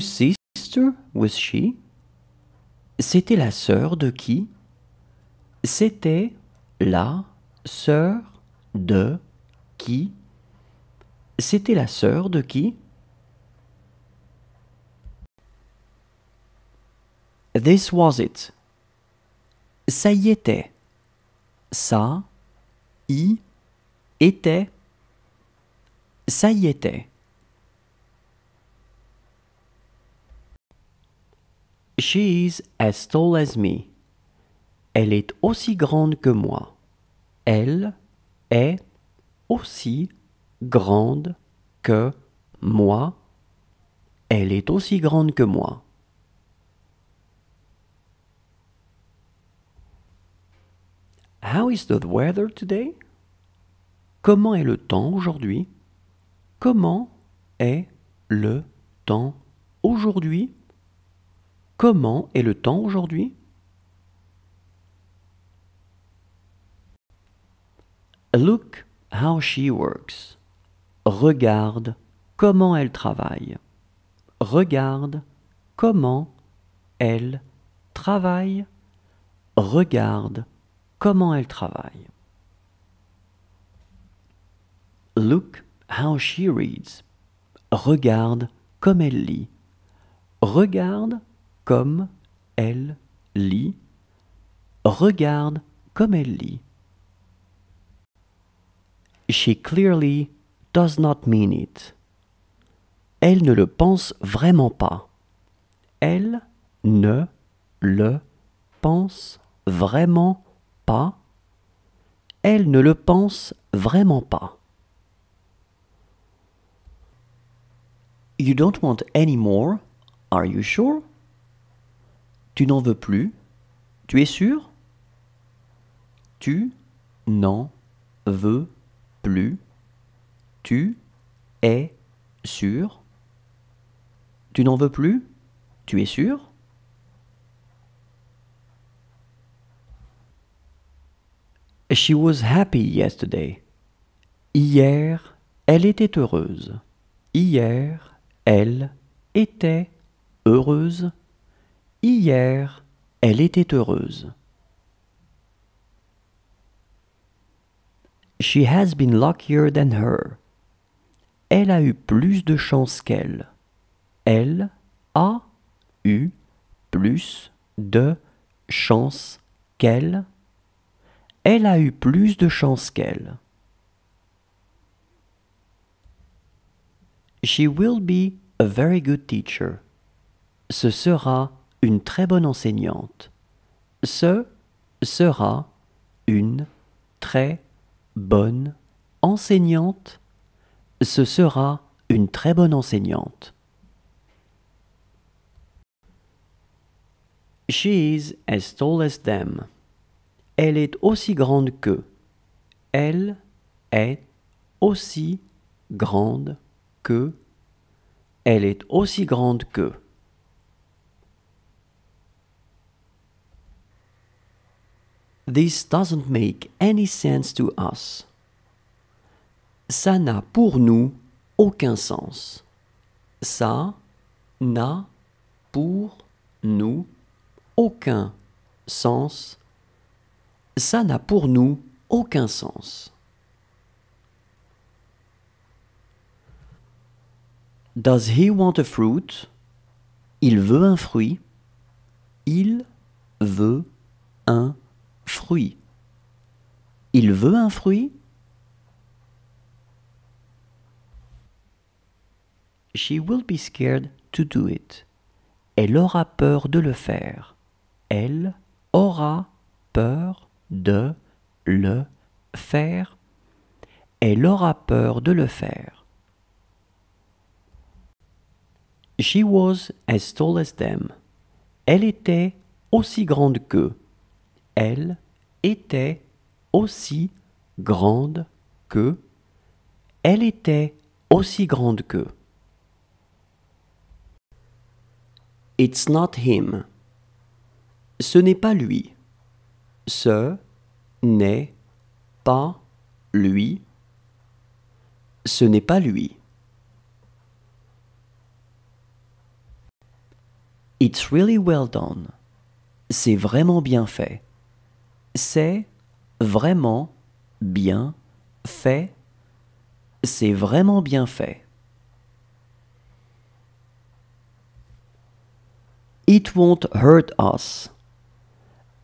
sister was she? C'était la sœur de qui? C'était la sœur de qui? C'était la sœur de qui? This was it. Ça y était. Ça y était. Ça y était. « She is as tall as me. Elle est aussi grande que moi. Elle est aussi grande que moi. Elle est aussi grande que moi. How is the weather today? Comment est le temps aujourd'hui? Comment est le temps aujourd'hui? Comment est le temps aujourd'hui Look how she works. Regarde comment elle travaille. Regarde comment elle travaille. Regarde comment elle travaille. Look how she reads. Regarde comme elle lit. Regarde comme elle lit. Regarde comme elle lit. She clearly does not mean it. Elle ne le pense vraiment pas. Elle ne le pense vraiment pas. Elle ne le pense vraiment pas. You don't want any more, are you sure? Tu n'en veux plus Tu es sûr Tu n'en veux plus Tu es sûr Tu n'en veux plus Tu es sûr She was happy yesterday. Hier, elle était heureuse. Hier, elle était heureuse. Hier, elle était heureuse. She has been luckier than her. Elle a eu plus de chance qu'elle. Elle a eu plus de chance qu'elle. Elle a eu plus de chance qu'elle. She will be a very good teacher. Ce sera une très bonne enseignante. Ce sera une très bonne enseignante. Ce sera une très bonne enseignante. She is as tall as them. Elle est aussi grande que. Elle est aussi grande que. Elle est aussi grande que. This doesn't make any sense to us. Ça n'a pour nous aucun sens. Ça n'a pour nous aucun sens. Ça n'a pour nous aucun sens. Does he want a fruit? Il veut un fruit. Il veut un fruit fruit. Il veut un fruit She will be scared to do it. Elle aura peur de le faire. Elle aura peur de le faire. Elle aura peur de le faire. She was as tall as them. Elle était aussi grande qu'eux elle était aussi grande que, elle était aussi grande que. It's not him. Ce n'est pas lui. Ce n'est pas lui. Ce n'est pas lui. It's really well done. C'est vraiment bien fait. C'est vraiment bien fait. C'est vraiment bien fait. It won't hurt us.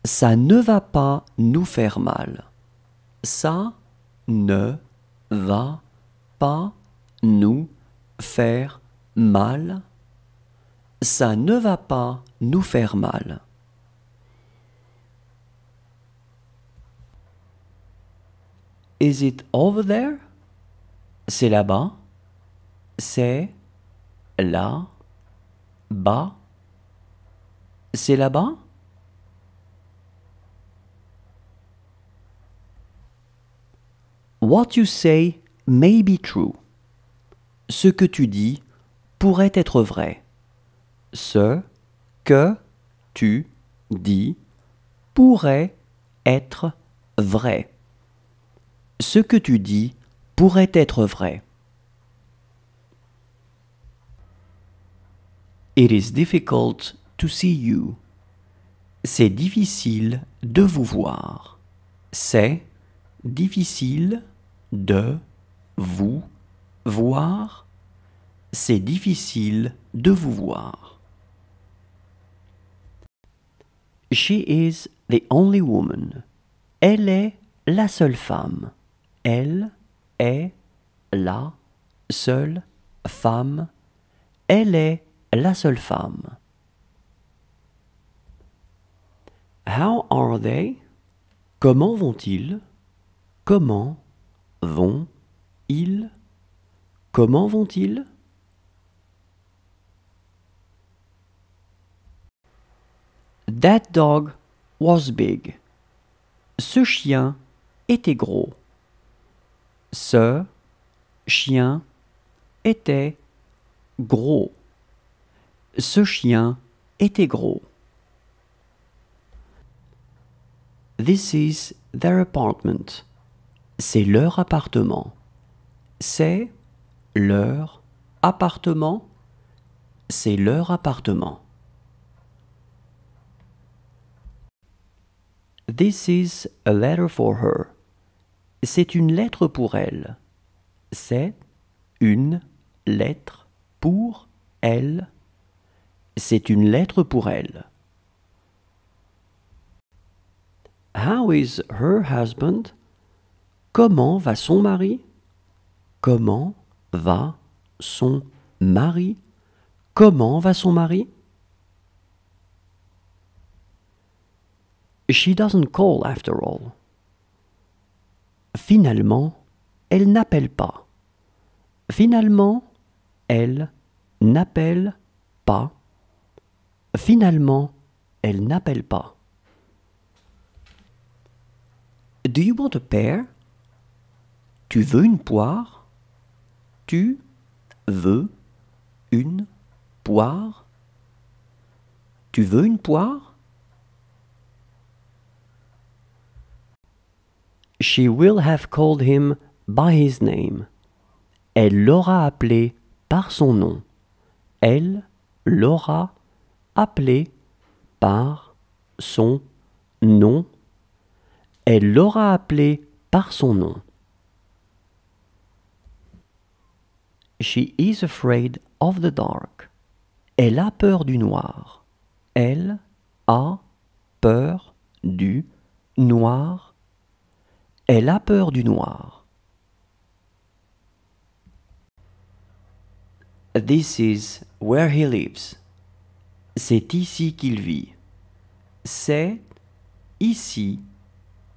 Ça ne va pas nous faire mal. Ça ne va pas nous faire mal. Ça ne va pas nous faire mal. Is it over there? C'est là-bas. C'est là bas. C'est là-bas? What you say may be true. Ce que tu dis pourrait être vrai. Ce que tu dis pourrait être vrai ce que tu dis pourrait être vrai. It is difficult to see you. C'est difficile de vous voir. C'est difficile de vous voir. C'est difficile de vous voir. She is the only woman. Elle est la seule femme. Elle est la seule femme. Elle est la seule femme. How are they? Comment vont-ils? Comment vont-ils? Comment vont-ils? That dog was big. Ce chien était gros ce chien était gros. Ce chien était gros. This is their apartment. C'est leur appartement. C'est leur appartement. C'est leur appartement. This is a letter for her. C'est une lettre pour elle. C'est une lettre pour elle. C'est une lettre pour elle. How is her husband? Comment va son mari? Comment va son mari? Comment va son mari? She doesn't call after all. Finalement, elle n'appelle pas. Finalement, elle n'appelle pas. Finalement, elle n'appelle pas. Do you want a pear? Tu veux une poire? Tu veux une poire? Tu veux une poire? She will have called him by his name. Elle l'aura appelé par son nom. Elle l'aura appelé par son nom. Elle l'aura appelé par son nom. She is afraid of the dark. Elle a peur du noir. Elle a peur du noir. Elle a peur du noir. This is where he lives. C'est ici qu'il vit. C'est ici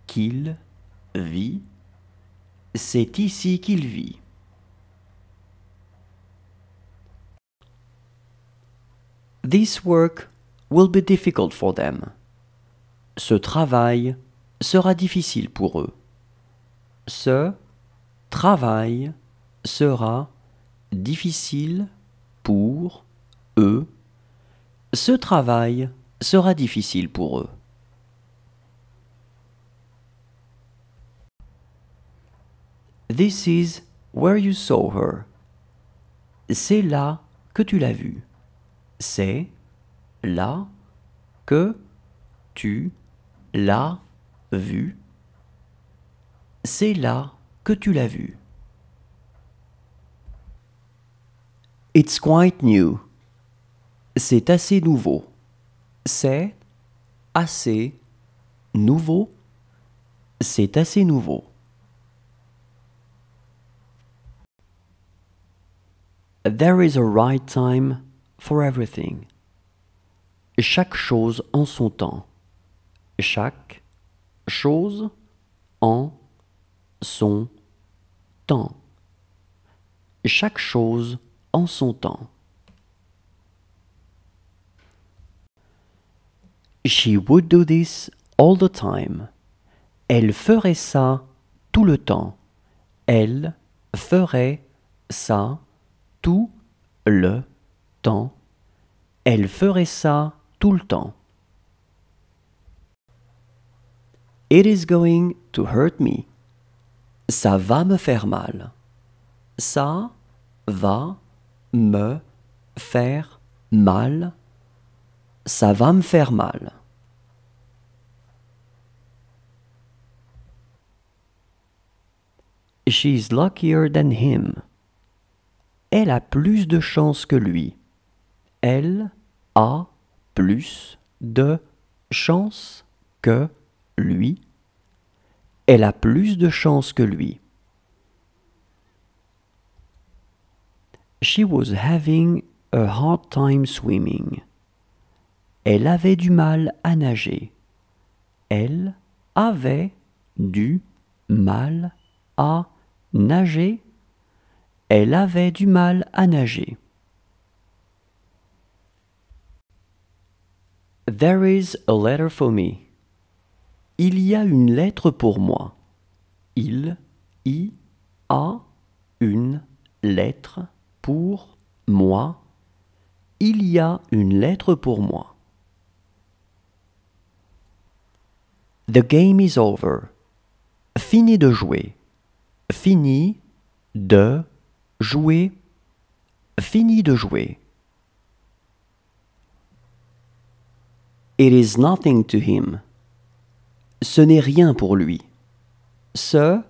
qu'il vit. C'est ici qu'il vit. This work will be difficult for them. Ce travail sera difficile pour eux ce travail sera difficile pour eux. Ce travail sera difficile pour eux. This is where you saw her. C'est là que tu l'as vue. C'est là que tu l'as vue c'est là que tu l'as vu. It's quite new. C'est assez nouveau. C'est assez nouveau. C'est assez nouveau. There is a right time for everything. Chaque chose en son temps. Chaque chose en son temps. Chaque chose en son temps. She would do this all the time. Elle ferait ça tout le temps. Elle ferait ça tout le temps. Elle ferait ça tout le temps. It is going to hurt me. Ça va me faire mal. Ça va me faire mal. Ça va me faire mal. She's luckier than him. Elle a plus de chance que lui. Elle a plus de chance que lui elle a plus de chance que lui. She was having a hard time swimming. Elle avait du mal à nager. Elle avait du mal à nager. Elle avait du mal à nager. There is a letter for me. Il y a une lettre pour moi. Il y a une lettre pour moi. Il y a une lettre pour moi. The game is over. Fini de jouer. Fini de jouer. Fini de jouer. It is nothing to him ce n'est rien pour lui. Ce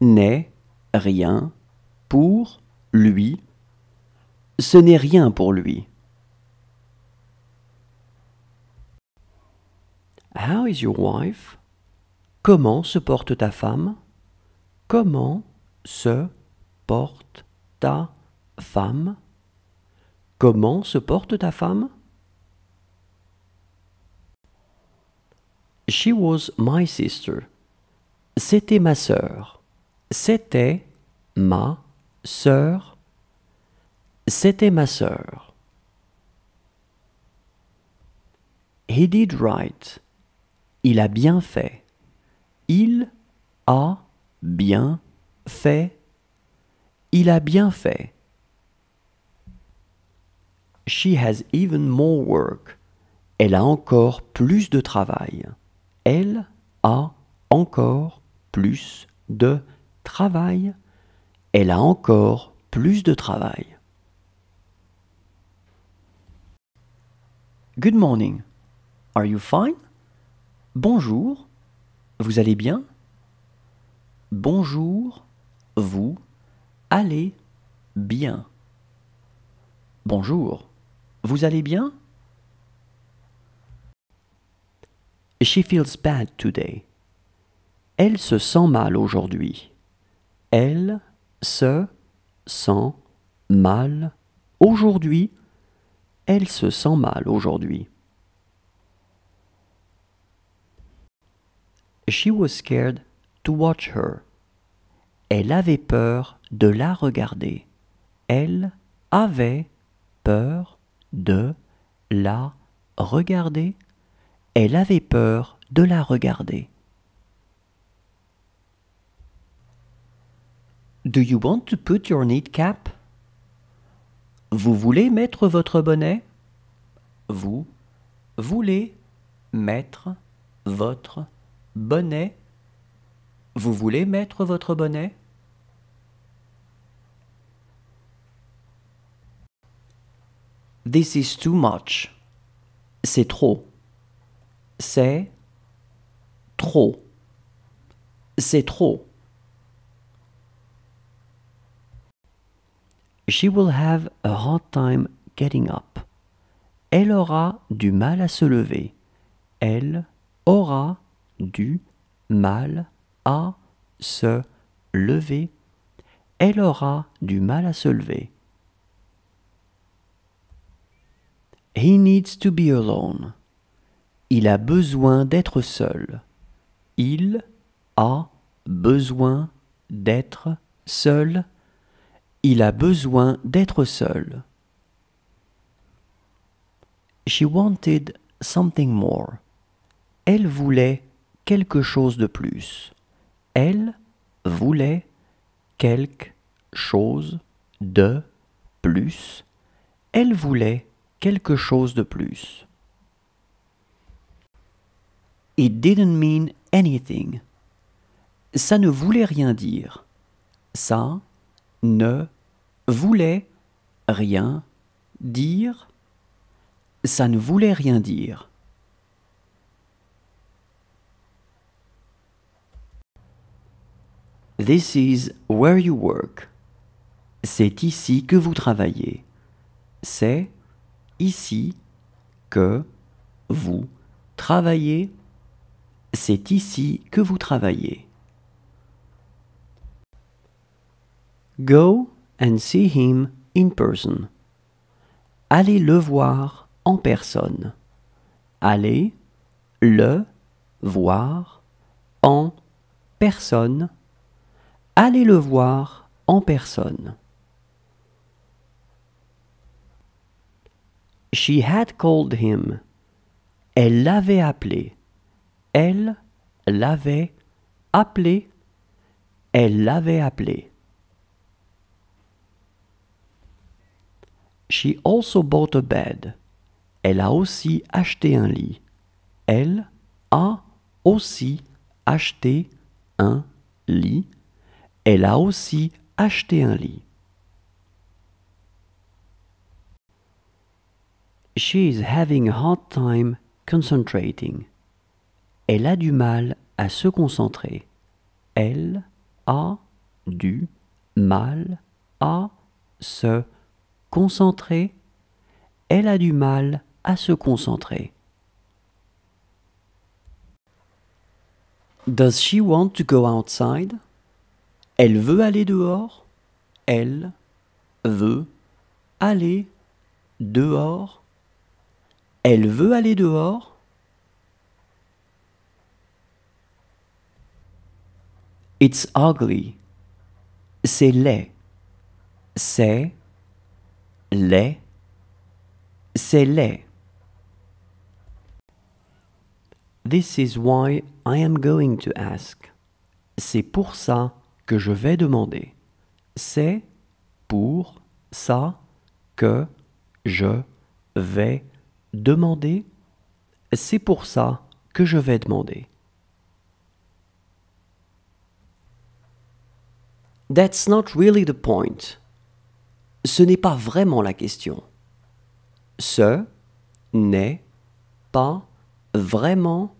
n'est rien pour lui. Ce n'est rien pour lui. How is your wife? Comment se porte ta femme? Comment se porte ta femme? Comment se porte ta femme? She was my sister. C'était ma sœur. C'était ma sœur. C'était ma sœur. He did right. Il a bien fait. Il a bien fait. Il a bien fait. She has even more work. Elle a encore plus de travail elle a encore plus de travail. Elle a encore plus de travail. Good morning. Are you fine? Bonjour. Vous allez bien? Bonjour. Vous allez bien. Bonjour. Vous allez bien? She feels bad today. Elle se sent mal aujourd'hui. Elle se sent mal aujourd'hui. Elle se sent mal aujourd'hui. She was scared to watch her. Elle avait peur de la regarder. Elle avait peur de la regarder. Elle avait peur de la regarder. Do you want to put your knit cap? Vous voulez mettre votre bonnet? Vous voulez mettre votre bonnet? Vous voulez mettre votre bonnet? This is too much. C'est trop c'est trop. C'est trop. She will have a hard time getting up. Elle aura du mal à se lever. Elle aura du mal à se lever. Elle aura du mal à se lever. He needs to be alone. Il a besoin d'être seul. Il a besoin d'être seul. Il a besoin d'être seul. She wanted something more. Elle voulait quelque chose de plus. Elle voulait quelque chose de plus. Elle voulait quelque chose de plus. It didn't mean anything. Ça ne voulait rien dire. Ça ne voulait rien dire. Ça ne voulait rien dire. This is where you work. C'est ici que vous travaillez. C'est ici que vous travaillez. C'est ici que vous travaillez. Go and see him in person. Allez le voir en personne. Allez le voir en personne. Allez le voir en personne. She had called him. Elle l'avait appelé. Elle l'avait appelé. Elle l'avait appelé. She also bought a bed. Elle a aussi acheté un lit. Elle a aussi acheté un lit. Elle a aussi acheté un lit. She is having a hard time concentrating. Elle a du mal à se concentrer. Elle a du mal à se concentrer. Elle a du mal à se concentrer. Does she want to go outside? Elle veut aller dehors. Elle veut aller dehors. Elle veut aller dehors. It's ugly. C'est laid. C'est laid. C'est laid. This is why I am going to ask. C'est pour ça que je vais demander. C'est pour ça que je vais demander. C'est pour ça que je vais demander. That's not really the point. Ce n'est pas vraiment la question. Ce n'est pas vraiment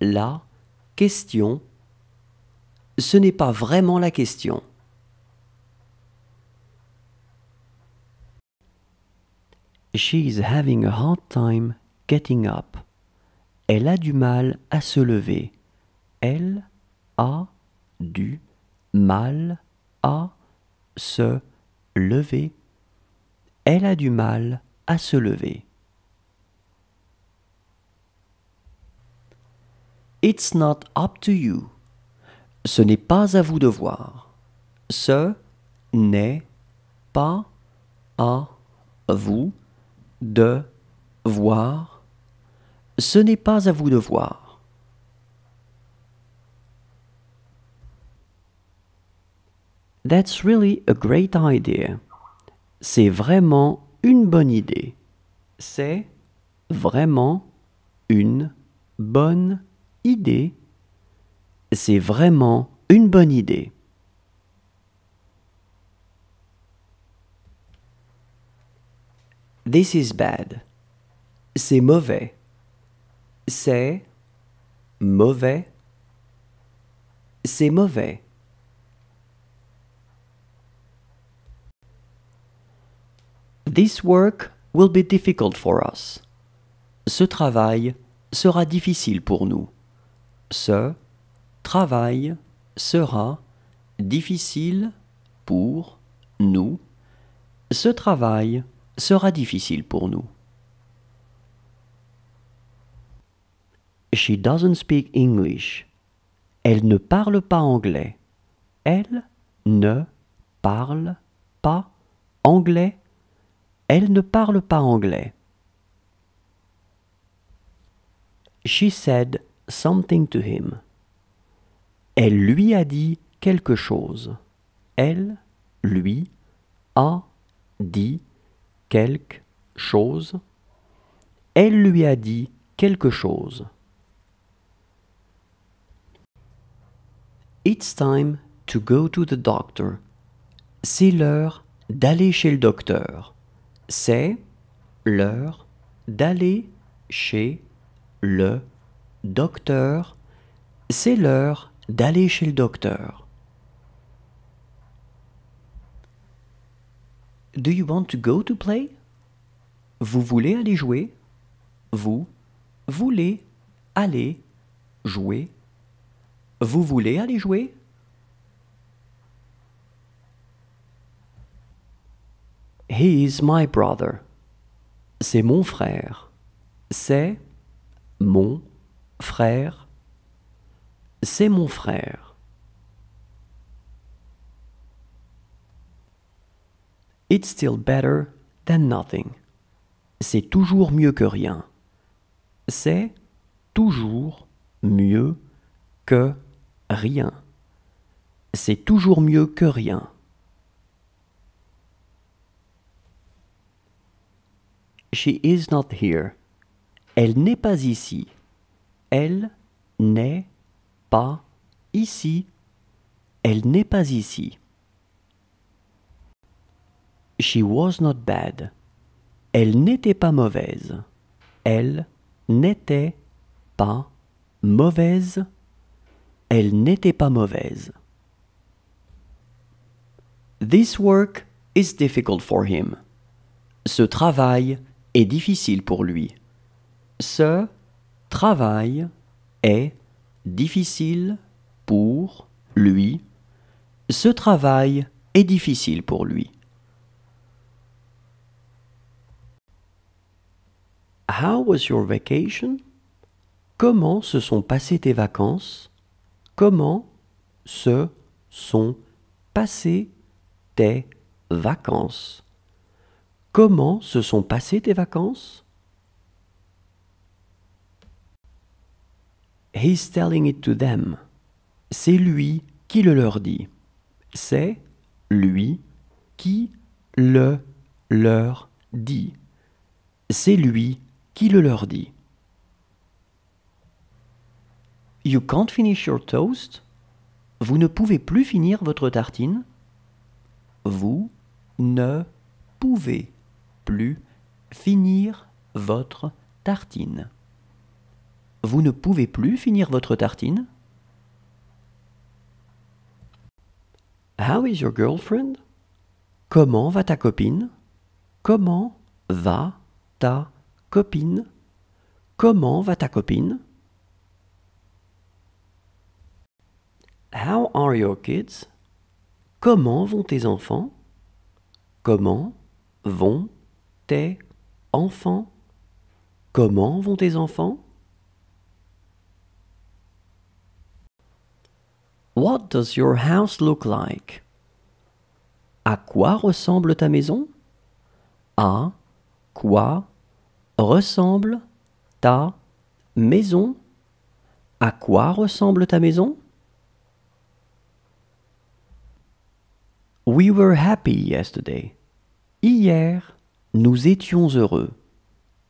la question. Ce n'est pas vraiment la question. She is having a hard time getting up. Elle a du mal à se lever. Elle a du mal se lever. Elle a du mal à se lever. It's not up to you. Ce n'est pas à vous de voir. Ce n'est pas à vous de voir. Ce n'est pas à vous de voir. That's really a great idea. C'est vraiment une bonne idée. C'est vraiment une bonne idée. C'est vraiment une bonne idée. This is bad. C'est mauvais. C'est mauvais. C'est mauvais. This work will be difficult for us. Ce travail sera difficile pour nous. Ce travail sera difficile pour nous. Ce travail sera difficile pour nous. She doesn't speak English. Elle ne parle pas anglais. Elle ne parle pas anglais. Elle ne parle pas anglais. She said something to him. Elle lui a dit quelque chose. Elle, lui, a dit quelque chose. Elle lui a dit quelque chose. It's time to go to the doctor. C'est l'heure d'aller chez le docteur. C'est l'heure d'aller chez le docteur. C'est l'heure d'aller chez le docteur. Do you want to go to play? Vous voulez aller jouer? Vous voulez aller jouer? Vous voulez aller jouer? He is my brother. C'est mon frère. C'est mon frère. C'est mon frère. It's still better than nothing. C'est toujours mieux que rien. C'est toujours mieux que rien. C'est toujours mieux que rien. She is not here. Elle n'est pas ici. Elle n'est pas ici. Elle n'est pas ici. She was not bad. Elle n'était pas mauvaise. Elle n'était pas mauvaise. Elle n'était pas mauvaise. This work is difficult for him. Ce travail difficile pour lui. Ce travail est difficile pour lui. Ce travail est difficile pour lui. How was your vacation? Comment se sont passées tes vacances? Comment se sont passées tes vacances? Comment se sont passées tes vacances? He's telling it to them. C'est lui qui le leur dit. C'est lui qui le leur dit. C'est lui qui le leur dit. You can't finish your toast. Vous ne pouvez plus finir votre tartine. Vous ne pouvez plus finir votre tartine. Vous ne pouvez plus finir votre tartine How is your girlfriend Comment va ta copine Comment va ta copine Comment va ta copine How are your kids Comment vont tes enfants Comment vont tes enfants Comment vont tes enfants What does your house look like À quoi ressemble ta maison À quoi ressemble ta maison À quoi ressemble ta maison We were happy yesterday. Hier, nous étions heureux.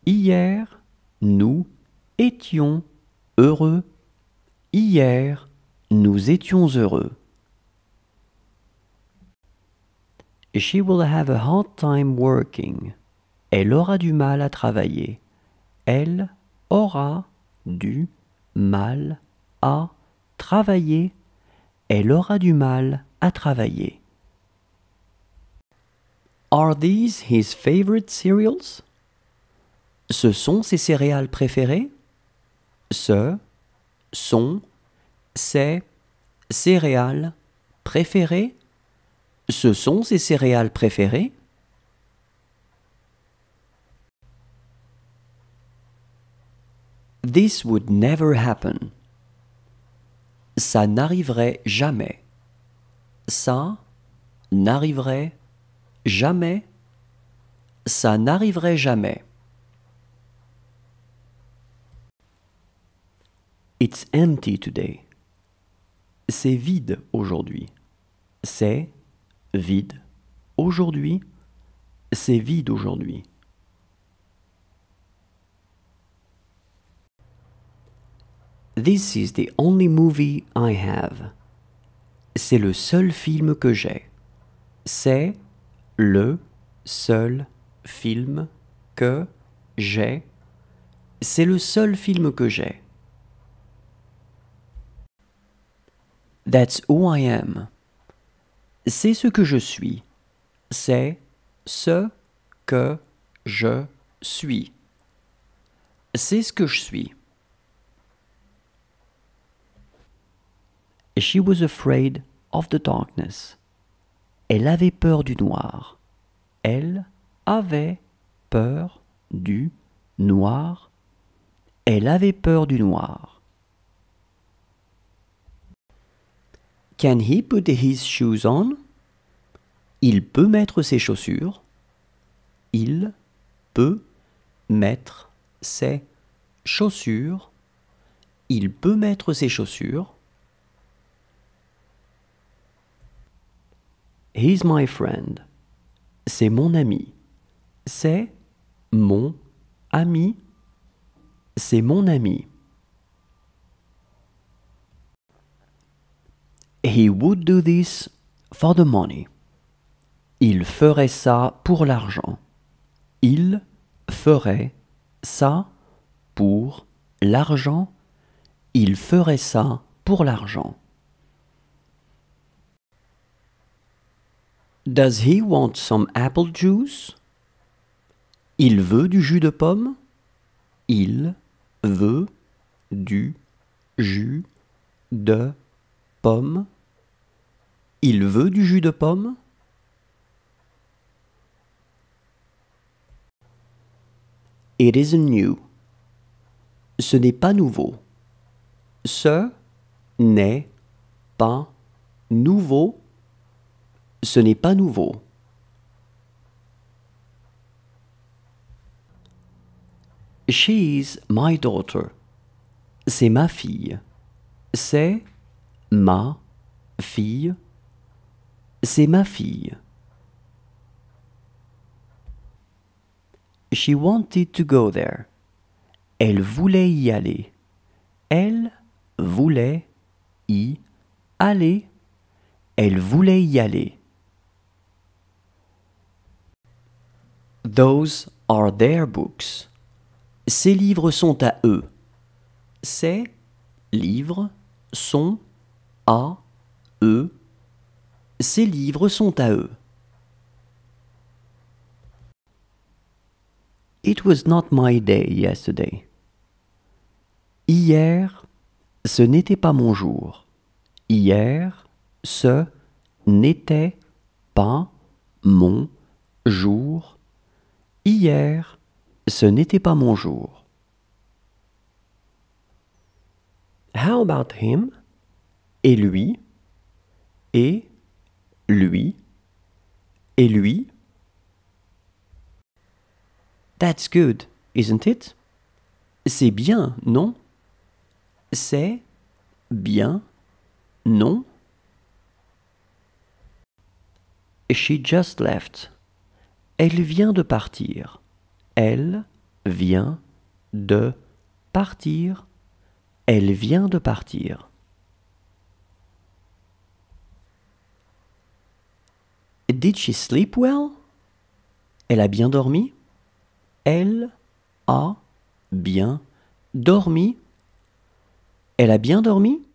Hier, nous étions heureux. Hier, nous étions heureux. She will have a hard time working. Elle aura du mal à travailler. Elle aura du mal à travailler. Elle aura du mal à travailler. Are these his favorite cereals? Ce sont ses céréales préférées? Ce sont ses céréales préférées? Ce sont ses céréales préférées? This would never happen. Ça n'arriverait jamais. Ça n'arriverait jamais, ça n'arriverait jamais. It's empty today. C'est vide aujourd'hui. C'est vide aujourd'hui. C'est vide aujourd'hui. This is the only movie I have. C'est le seul film que j'ai. C'est le seul film que j'ai. C'est le seul film que j'ai. That's who I am. C'est ce que je suis. C'est ce que je suis. C'est ce que je suis. She was afraid of the darkness. Elle avait peur du noir. Elle avait peur du noir. Elle avait peur du noir. Can he put his shoes on? Il peut mettre ses chaussures. Il peut mettre ses chaussures. Il peut mettre ses chaussures. He's my friend. C'est mon ami. C'est mon ami. C'est mon ami. He would do this for the money. Il ferait ça pour l'argent. Il ferait ça pour l'argent. Il ferait ça pour l'argent. Does he want some apple juice? Il veut du jus de pomme? Il veut du jus de pomme. Il veut du jus de pomme? It is new. Ce n'est pas nouveau. Ce n'est pas nouveau ce n'est pas nouveau. is my daughter. C'est ma fille. C'est ma fille. C'est ma fille. She wanted to go there. Elle voulait y aller. Elle voulait y aller. Elle voulait y aller. Those are their books. Ces livres sont à eux. Ces livres sont à eux. Ces livres sont à eux. It was not my day yesterday. Hier, ce n'était pas mon jour. Hier, ce n'était pas mon jour. Hier, ce n'était pas mon jour. How about him? Et lui, et lui, et lui. That's good, isn't it? C'est bien, non? C'est bien, non? She just left. Elle vient de partir. Elle vient de partir. Elle vient de partir. Did she sleep well? Elle a bien dormi? Elle a bien dormi? Elle a bien dormi?